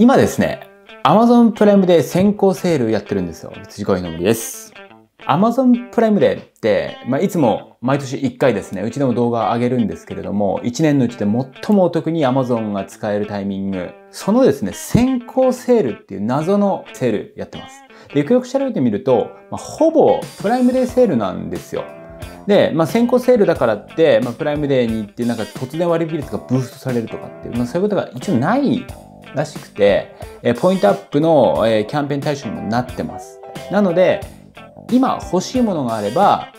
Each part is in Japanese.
今ですね、Amazon プライムで先行セールやってるんですよ。辻恋の森です。Amazon プライムデーって、まあ、いつも毎年1回ですね、うちでも動画上げるんですけれども、1年のうちで最もお得に Amazon が使えるタイミング、そのですね、先行セールっていう謎のセールやってます。で、よくよく調べてみると、まあ、ほぼプライムデーセールなんですよ。で、まあ、先行セールだからって、まあ、プライムデーに行ってなんか突然割引率がブーストされるとかっていう、まあ、そういうことが一応ないらしくて、えポイントアップの、えキャンペーン対象にもなってます。なので、今欲しいものがあれば、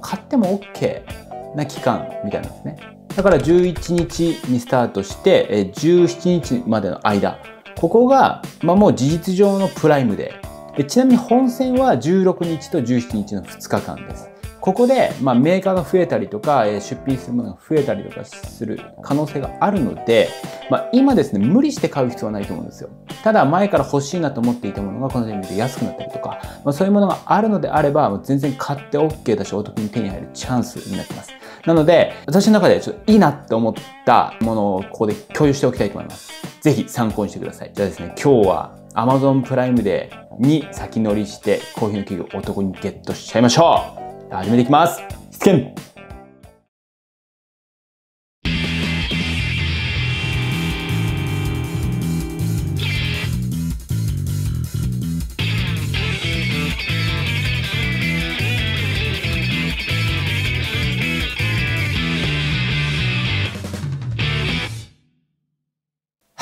買っても OK な期間みたいなんですね。だから11日にスタートして、え17日までの間、ここが、まあ、もう事実上のプライムデー。ちなみに本戦は16日と17日の2日間です。ここで、まあ、メーカーが増えたりとか、え出品するものが増えたりとかする可能性があるので、まあ、今ですね、無理して買う必要はないと思うんですよ。ただ、前から欲しいなと思っていたものがこのタイミングで安くなったりとか、まあ、そういうものがあるのであれば、全然買って OK だし、お得に手に入るチャンスになってます。なので、私の中でちょっといいなって思ったものをここで共有しておきたいと思います。ぜひ参考にしてください。じゃあですね、今日は Amazon プライムデーに先乗りして、コーヒーの企業をお得にゲットしちゃいましょう始めていきます。出現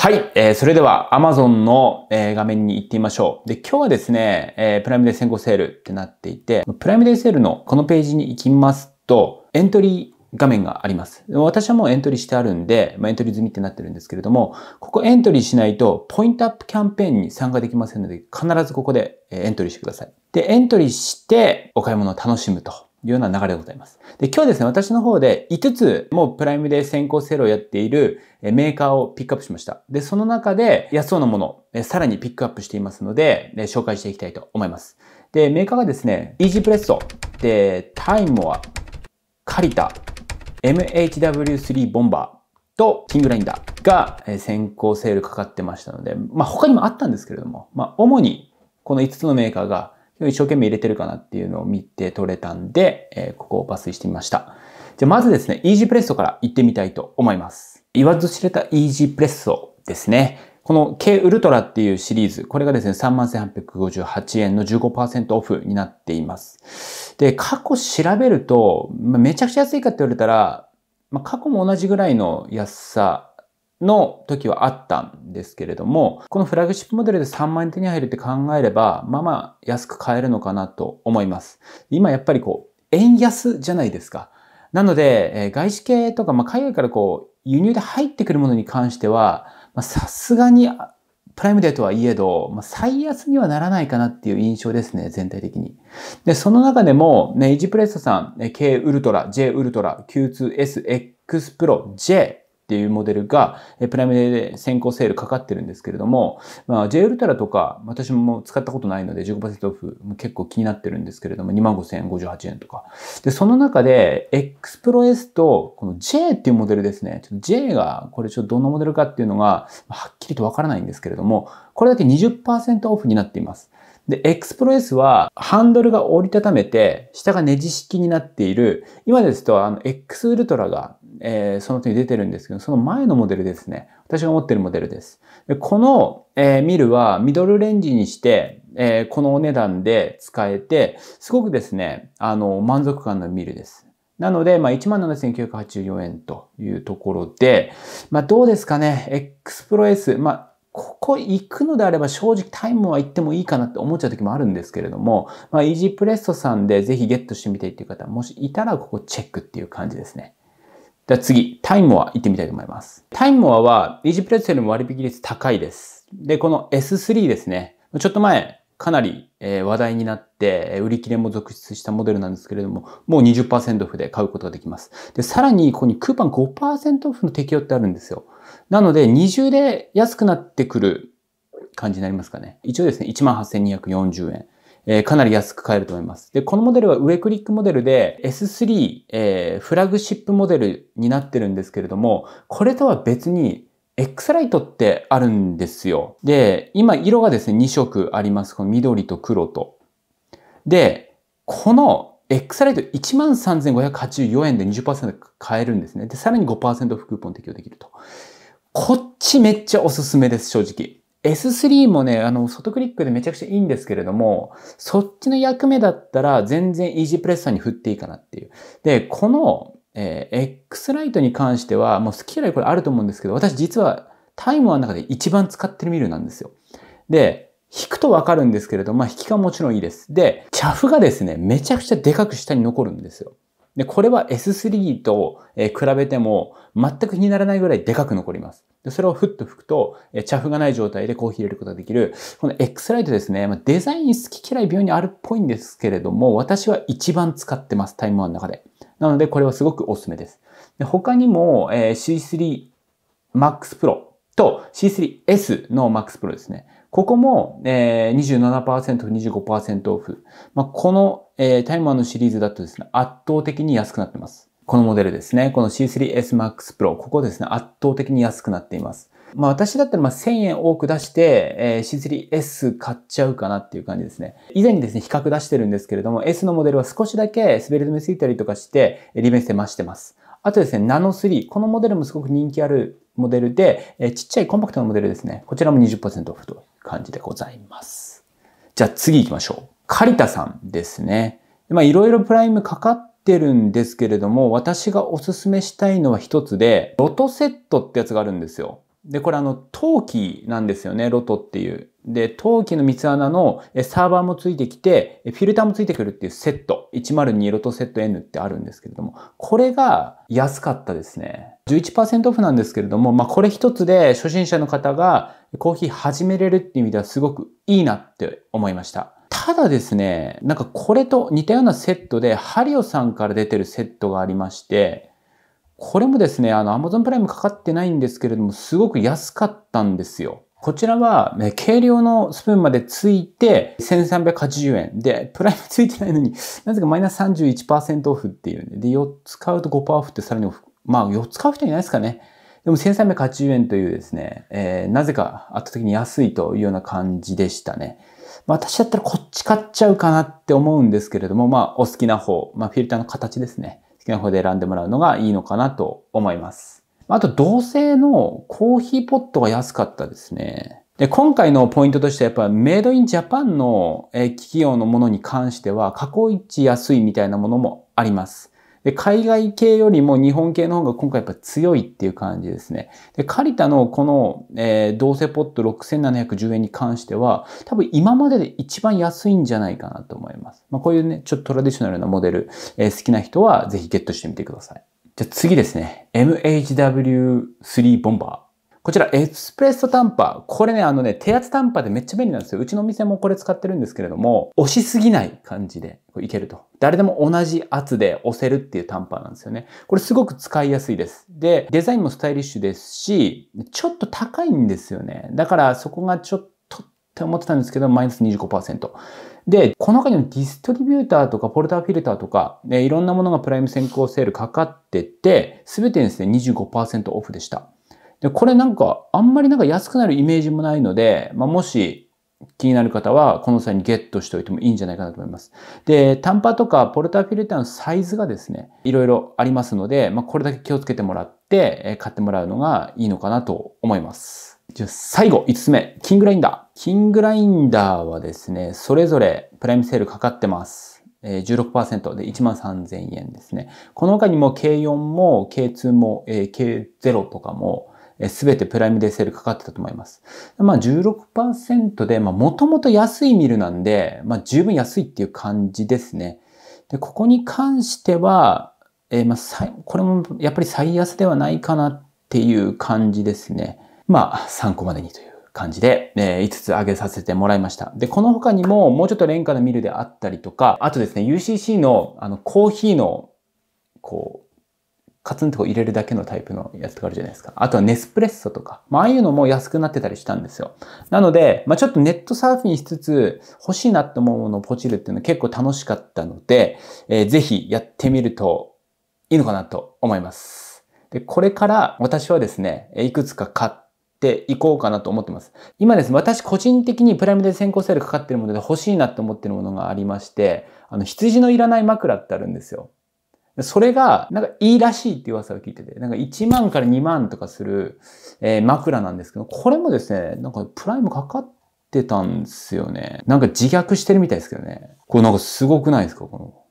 はい、えー、それでは Amazon の、えー、画面に行ってみましょう。で、今日はですね、えー、プライムデー先行セールってなっていて、プライムデーセールのこのページに行きますと、エントリー画面があります。私はもうエントリーしてあるんで、まあ、エントリー済みってなってるんですけれども、ここエントリーしないと、ポイントアップキャンペーンに参加できませんので、必ずここでエントリーしてください。で、エントリーして、お買い物を楽しむというような流れでございます。で、今日ですね、私の方で5つもうプライムで先行セールをやっているメーカーをピックアップしました。で、その中で安そうなもの、さらにピックアップしていますので、紹介していきたいと思います。で、メーカーがですね、イージープレストで、タイムは、カリタ、MHW3 ボンバーとキングラインダーが先行セールかかってましたので、まあ他にもあったんですけれども、まあ主にこの5つのメーカーが一生懸命入れてるかなっていうのを見て取れたんで、えー、ここを抜粋してみました。じゃあまずですね、イージープレッソから行ってみたいと思います。言わず知れたイージープレッソですね。この K ウルトラっていうシリーズ、これがですね、3 8 5 8円の15%オフになっています。で、過去調べると、まあ、めちゃくちゃ安いかって言われたら、まあ、過去も同じぐらいの安さの時はあったんですけれども、このフラグシップモデルで3万円手に入るって考えれば、まあまあ安く買えるのかなと思います。今やっぱりこう、円安じゃないですか。なので、え外資系とか、まあ、海外からこう、輸入で入ってくるものに関しては、さすがにプライムデーとはいえど、まあ、最安にはならないかなっていう印象ですね、全体的に。で、その中でも、ね、イジプレッサさん、K ウルトラ、J ウルトラ、Q2S、X プロ、J、っていうモデルが、えプライムで先行セールかかってるんですけれども、まあ、J ウルトラとか、私も使ったことないので15%オフ結構気になってるんですけれども、25,058円とか。で、その中で、X プロ S と、この J っていうモデルですね。ちょっと J が、これちょっとどのモデルかっていうのが、はっきりとわからないんですけれども、これだけ20%オフになっています。で、X プロ S はハンドルが折りたためて、下がネジ式になっている、今ですと、あの、X ウルトラがえー、その時出てるんですけど、その前のモデルですね。私が持ってるモデルです。でこの、えー、ミルはミドルレンジにして、えー、このお値段で使えて、すごくですね、あの、満足感のミルです。なので、まあ、17,984円というところで、まあ、どうですかね、X プロ S、まあ、ここ行くのであれば正直タイムは行ってもいいかなって思っちゃう時もあるんですけれども、まあ、イージープレストさんでぜひゲットしてみてっていう方、もしいたらここチェックっていう感じですね。では次、タイモア行ってみたいと思います。タイモアは、イージプレッツルも割引率高いです。で、この S3 ですね。ちょっと前、かなり話題になって、売り切れも続出したモデルなんですけれども、もう20%オフで買うことができます。で、さらにここにクーパン5%オフの適用ってあるんですよ。なので、二重で安くなってくる感じになりますかね。一応ですね、18,240円。えー、かなり安く買えると思います。で、このモデルは上クリックモデルで S3、えー、フラグシップモデルになってるんですけれども、これとは別に X ライトってあるんですよ。で、今色がですね、2色あります。この緑と黒と。で、この X ライト13,584円で20%買えるんですね。で、さらに5%オフクーポン適用できると。こっちめっちゃおすすめです、正直。S3 もね、あの、外クリックでめちゃくちゃいいんですけれども、そっちの役目だったら全然イージープレッサーに振っていいかなっていう。で、この、えー、X ライトに関しては、もう好き嫌いこれあると思うんですけど、私実はタイムの中で一番使ってるミルなんですよ。で、引くとわかるんですけれども、まあ、引きがもちろんいいです。で、チャフがですね、めちゃくちゃでかく下に残るんですよ。で、これは S3 と比べても全く気にならないぐらいでかく残ります。で、それをふっと拭くと、えー、茶粉がない状態でコーヒー入れることができる。この X ライトですね。まあ、デザイン好き嫌い病院にあるっぽいんですけれども、私は一番使ってます。タイムンの中で。なので、これはすごくおすすめです。で他にも、えー、C3 Max Pro と C3S の Max Pro ですね。ここも、えー、27%、25%オフ。まあ、この、えー、タイマーのシリーズだとですね、圧倒的に安くなってます。このモデルですね。この C3S Max Pro。ここですね。圧倒的に安くなっています。まあ私だったらまあ1000円多く出して、えー、C3S 買っちゃうかなっていう感じですね。以前にですね、比較出してるんですけれども、S のモデルは少しだけ滑り止めついたりとかして、利便性増してます。あとですね、ナノ3。このモデルもすごく人気あるモデルで、えー、ちっちゃいコンパクトなモデルですね。こちらも20%オフという感じでございます。じゃあ次行きましょう。カリタさんですね。まあいろいろプライムかかってってるんですけれども、私がおすすめしたいのは一つで、ロトセットってやつがあるんですよ。で、これあの、陶器なんですよね、ロトっていう。で、陶器の三つ穴のサーバーもついてきて、フィルターもついてくるっていうセット。102ロトセット N ってあるんですけれども、これが安かったですね。11%オフなんですけれども、まあ、これ一つで初心者の方がコーヒー始めれるっていう意味ではすごくいいなって思いました。ただですね、なんかこれと似たようなセットで、ハリオさんから出てるセットがありまして、これもですね、あの、Amazon プライムかかってないんですけれども、すごく安かったんですよ。こちらは、ね、軽量のスプーンまでついて、1380円。で、プライムついてないのに、なぜかマイナス31%オフっていうね。で、4つ買うと5%オフってさらにオフ。まあ、4つ買う人いないですかね。でも1380円というですね、えー、なぜか圧倒的に安いというような感じでしたね。まあ、私だったらこっち買っちゃうかなって思うんですけれども、まあ、お好きな方、まあ、フィルターの形ですね。好きな方で選んでもらうのがいいのかなと思います。あと、同性のコーヒーポットが安かったですね。で、今回のポイントとしてはやっぱメイドインジャパンの企業のものに関しては加工位置安いみたいなものもあります。で、海外系よりも日本系の方が今回やっぱ強いっていう感じですね。で、カリタのこの、えー、同性ポット6710円に関しては、多分今までで一番安いんじゃないかなと思います。まあ、こういうね、ちょっとトラディショナルなモデル、えー、好きな人はぜひゲットしてみてください。じゃあ次ですね。MHW3 ボンバー。こちらエスプレッソタンパー。これね、あのね、手圧タンパーでめっちゃ便利なんですよ。うちのお店もこれ使ってるんですけれども、押しすぎない感じでいけると。誰でも同じ圧で押せるっていうタンパーなんですよね。これすごく使いやすいです。で、デザインもスタイリッシュですし、ちょっと高いんですよね。だからそこがちょっとって思ってたんですけど、マイナス25%。で、この他にもディストリビューターとかポルターフィルターとか、ね、いろんなものがプライム先行セールかかってて、すべてですね、25%オフでした。で、これなんか、あんまりなんか安くなるイメージもないので、まあ、もし気になる方は、この際にゲットしておいてもいいんじゃないかなと思います。で、短波とかポルターフィルターのサイズがですね、いろいろありますので、まあ、これだけ気をつけてもらって、買ってもらうのがいいのかなと思います。じゃあ最後、5つ目。キングラインダー。キングラインダーはですね、それぞれプライムセールかかってます。16%で13000円ですね。この他にも K4 も K2 も K0 とかもすべてプライムデーセールかかってたと思います。まあ16%で、まあもともと安いミルなんで、まあ十分安いっていう感じですね。で、ここに関しては、えー、まあ、これもやっぱり最安ではないかなっていう感じですね。まあ参考までにという。感じで、え5つ上げさせてもらいました。で、この他にも、もうちょっと廉価なミルであったりとか、あとですね、UCC の、あの、コーヒーの、こう、カツンとこう入れるだけのタイプのやつとかあるじゃないですか。あとはネスプレッソとか。まあ、ああいうのも安くなってたりしたんですよ。なので、まあ、ちょっとネットサーフィンしつつ、欲しいなって思うものをポチるっていうのは結構楽しかったので、えー、ぜひやってみるといいのかなと思います。で、これから私はですね、いくつか買ってていこうかなと思ってます。今ですね、私個人的にプライムで先行セールかかってるもので欲しいなって思ってるものがありまして、あの、羊のいらない枕ってあるんですよ。それが、なんかいいらしいって噂を聞いてて、なんか1万から2万とかする、えー、枕なんですけど、これもですね、なんかプライムかかってたんですよね。なんか自虐してるみたいですけどね。これなんかすごくないですかこの、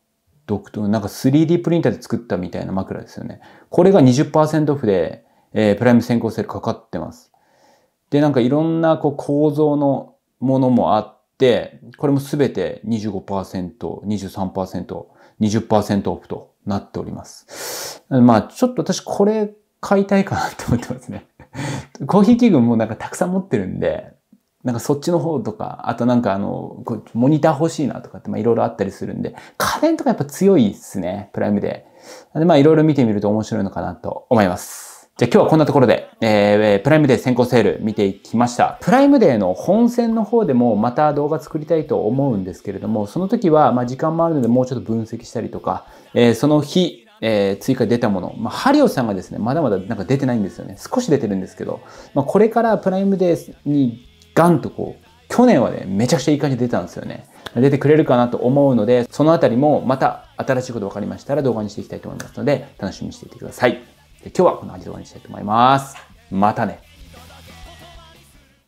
独特、なんか 3D プリンターで作ったみたいな枕ですよね。これが20%オフで、えー、プライム先行セールかかってます。で、なんかいろんなこう構造のものもあって、これもすべて25%、23%、20%オフとなっております。まあ、ちょっと私これ買いたいかなって思ってますね。コーヒー器具もなんかたくさん持ってるんで、なんかそっちの方とか、あとなんかあの、モニター欲しいなとかってまあいろいろあったりするんで、家電とかやっぱ強いっすね、プライムで。でまあいろいろ見てみると面白いのかなと思います。じゃあ今日はこんなところで、えー、プライムデー先行セール見ていきました。プライムデーの本戦の方でもまた動画作りたいと思うんですけれども、その時は、ま時間もあるのでもうちょっと分析したりとか、えー、その日、えー、追加出たもの。まあ、ハリオさんがですね、まだまだなんか出てないんですよね。少し出てるんですけど、まあ、これからプライムデーにガンとこう、去年はね、めちゃくちゃいい感じで出たんですよね。出てくれるかなと思うので、そのあたりもまた新しいこと分かりましたら動画にしていきたいと思いますので、楽しみにしていてください。今日はこのな感で終わりにしたいと思います。またね。